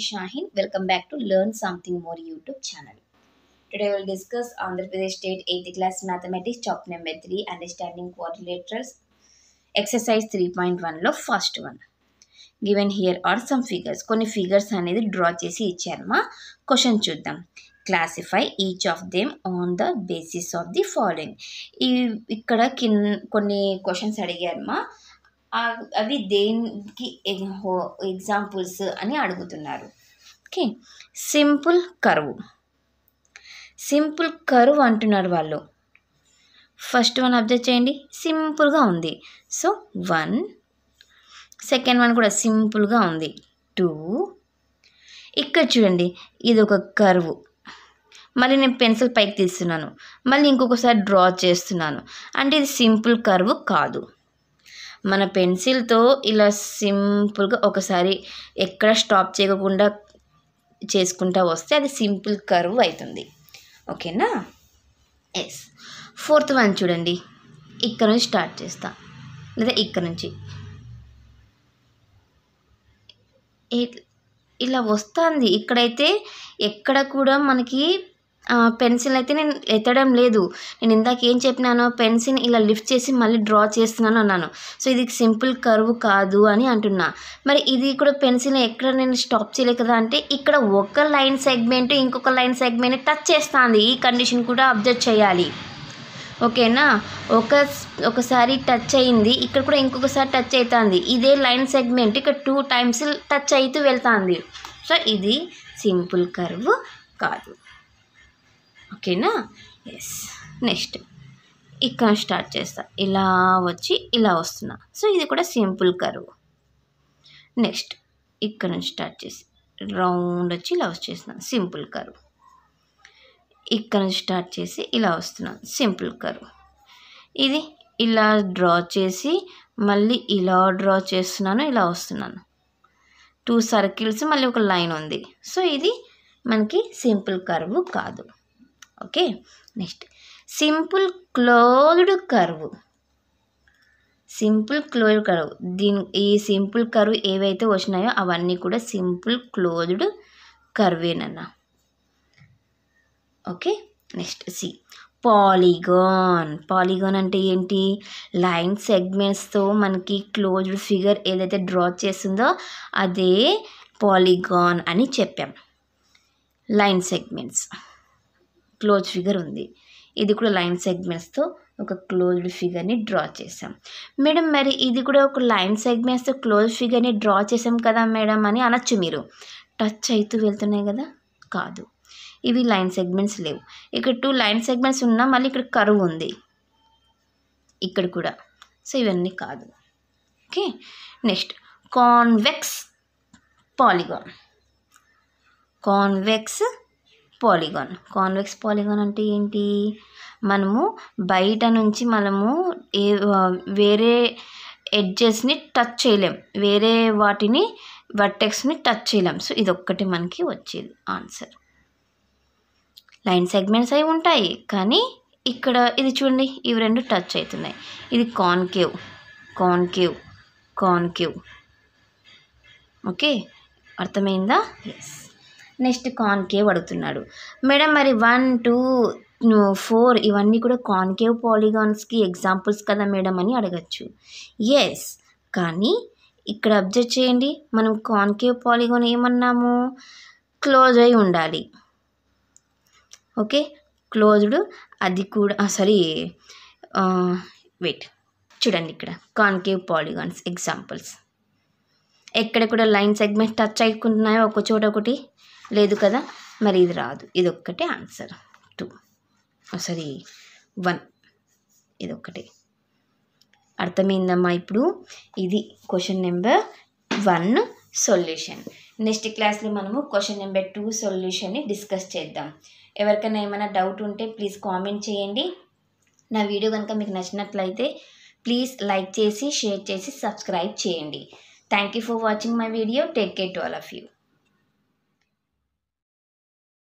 Shahin. Welcome back to Learn Something More YouTube channel. Today we'll discuss Andhra Pradesh State 8th class Mathematics chapter number 3 Understanding Quadrilaterals exercise 3.1 లో first one given here are some figures కొన్ని figures అనేది draw చేసి ఇచ్చారు మా question చూద్దాం classify each of them on the basis of the following ఈ ఇక్కడ కిన్ కొన్ని క్వశ్చన్స్ అడిగారు మా అవి దేనికి ఎగ్జాంపుల్స్ అని అడుగుతున్నారు ఓకే సింపుల్ కరువు సింపుల్ కరువు అంటున్నారు వాళ్ళు ఫస్ట్ వన్ అబ్జర్వ్ చేయండి సింపుల్గా ఉంది సో వన్ సెకండ్ వన్ కూడా సింపుల్గా ఉంది టూ ఇక్కడ చూడండి ఇది ఒక కరువు మళ్ళీ నేను పెన్సిల్ పైకి తీస్తున్నాను మళ్ళీ ఇంకొకసారి డ్రా చేస్తున్నాను అంటే ఇది సింపుల్ కరువు కాదు మన పెన్సిల్తో ఇలా సింపుల్గా ఒకసారి ఎక్కడ స్టాప్ చేయకుండా చేసుకుంటా వస్తే అది సింపుల్ కర్వ్ అవుతుంది ఓకేనా ఎస్ ఫోర్త్ వన్ చూడండి ఇక్కడ నుంచి స్టార్ట్ చేస్తా లేదా ఇక్కడ నుంచి ఇలా వస్తుంది ఇక్కడైతే ఎక్కడ కూడా మనకి పెన్సిల్ అయితే నేను ఎత్తడం లేదు నేను ఇందాక ఏం చెప్పినానో పెన్సిల్ ఇలా లిఫ్ట్ చేసి మళ్ళీ డ్రా చేస్తున్నాను అన్నాను సో ఇది సింపుల్ కర్వ్ కాదు అని అంటున్నా మరి ఇది ఇక్కడ పెన్సిల్ ఎక్కడ నేను స్టాప్ చేయలే కదా అంటే ఇక్కడ ఒక లైన్ సెగ్మెంట్ ఇంకొక లైన్ సెగ్మెంట్ టచ్ చేస్తుంది ఈ కండిషన్ కూడా అబ్జర్వ్ చేయాలి ఓకేనా ఒక ఒకసారి టచ్ అయింది ఇక్కడ కూడా ఇంకొకసారి టచ్ అవుతుంది ఇదే లైన్ సెగ్మెంట్ ఇక్కడ టూ టైమ్స్ టచ్ అవుతూ వెళ్తుంది సో ఇది సింపుల్ కర్వ్ కాదు ఓకేనా ఎస్ నెక్స్ట్ ఇక్కడ స్టార్ట్ చేస్తా ఇలా వచ్చి ఇలా వస్తున్నా సో ఇది కూడా సింపుల్ కరువు నెక్స్ట్ ఇక్కడ నుంచి స్టార్ట్ చేసి రౌండ్ వచ్చి ఇలా వచ్చేస్తున్నాను సింపుల్ కరువు ఇక్కడ నుంచి స్టార్ట్ చేసి ఇలా వస్తున్నాను సింపుల్ కరువు ఇది ఇలా డ్రా చేసి మళ్ళీ ఇలా డ్రా చేస్తున్నాను ఇలా వస్తున్నాను టూ సర్కిల్స్ మళ్ళీ ఒక లైన్ ఉంది సో ఇది మనకి సింపుల్ కరువు కాదు okay next simple closed curve simple closed curve దీని ఈ సింపుల్ కర్వ్ ఏవైతే వచ్చినాయో అవన్నీ కూడా సింపుల్ క్లోజ్డ్ కర్వేనన్నా okay next C polygon polygon అంటే ఏంటి లైన్ సెగ్మెంట్స్తో మనకి క్లోజ్డ్ ఫిగర్ ఏదైతే డ్రా చేస్తుందో అదే పాలిగాన్ అని చెప్పాం లైన్ సెగ్మెంట్స్ క్లోజ్ ఫిగర్ ఉంది ఇది కూడా లైన్ సెగ్మెంట్స్తో ఒక క్లోజ్డ్ ఫిగర్ని డ్రా చేసాం మేడం మరి ఇది కూడా ఒక లైన్ సెగ్మెంట్స్తో క్లోజ్ ఫిగర్ని డ్రా చేసాం కదా మేడం అని అనొచ్చు మీరు టచ్ అవుతూ వెళ్తున్నాయి కదా కాదు ఇవి లైన్ సెగ్మెంట్స్ లేవు ఇక్కడ టూ లైన్ సెగ్మెంట్స్ ఉన్నా మళ్ళీ ఇక్కడ కరువు ఉంది ఇక్కడ కూడా సో ఇవన్నీ కాదు okay next convex polygon convex polygon convex polygon అంటే ఏంటి మనము బయట నుంచి మనము ఏ వేరే ఎడ్జెస్ని టచ్ చేయలేం వేరే వాటిని వర్టెక్స్ని టచ్ చేయలేం సో ఇదొక్కటి మనకి వచ్చేది ఆన్సర్ లైన్ సెగ్మెంట్స్ అవి ఉంటాయి కానీ ఇక్కడ ఇది చూడండి ఇవి రెండు టచ్ అవుతున్నాయి ఇది కాన్కేవ్ కాన్కేవ్ కాన్కేవ్ ఓకే అర్థమైందా ఎస్ నెక్స్ట్ కాన్కేవ్ అడుగుతున్నాడు మేడం మరి వన్ టూ ఫోర్ ఇవన్నీ కూడా కాన్కేవ్ పాలిగాన్స్కి ఎగ్జాంపుల్స్ కదా మేడం అని అడగచ్చు ఎస్ కానీ ఇక్కడ అబ్జర్వ్ చేయండి మనం కాన్కేవ్ పాలిగాన్ ఏమన్నాము క్లోజ్ అయి ఉండాలి ఓకే క్లోజ్డ్ అది కూడా సారీ వెయిట్ చూడండి ఇక్కడ కాన్కేవ్ పాలిగాన్స్ ఎగ్జాంపుల్స్ ఎక్కడ కూడా లైన్ సెగ్మెంట్ టచ్ అయిపోతున్నాయో ఒక చోట ఒకటి లేదు కదా మరి ఇది రాదు ఇది ఒక్కటే ఆన్సర్ టూ సారీ వన్ ఇది ఒక్కటే అర్థమైందమ్మా ఇప్పుడు ఇది question number one solution next క్లాస్లో మనము క్వశ్చన్ నెంబర్ టూ సొల్యూషన్ని డిస్కస్ చేద్దాం ఎవరికైనా ఏమైనా డౌట్ ఉంటే ప్లీజ్ కామెంట్ చేయండి నా వీడియో కనుక మీకు నచ్చినట్లయితే ప్లీజ్ లైక్ చేసి షేర్ చేసి సబ్స్క్రైబ్ చేయండి thank you for watching my video take care to all of you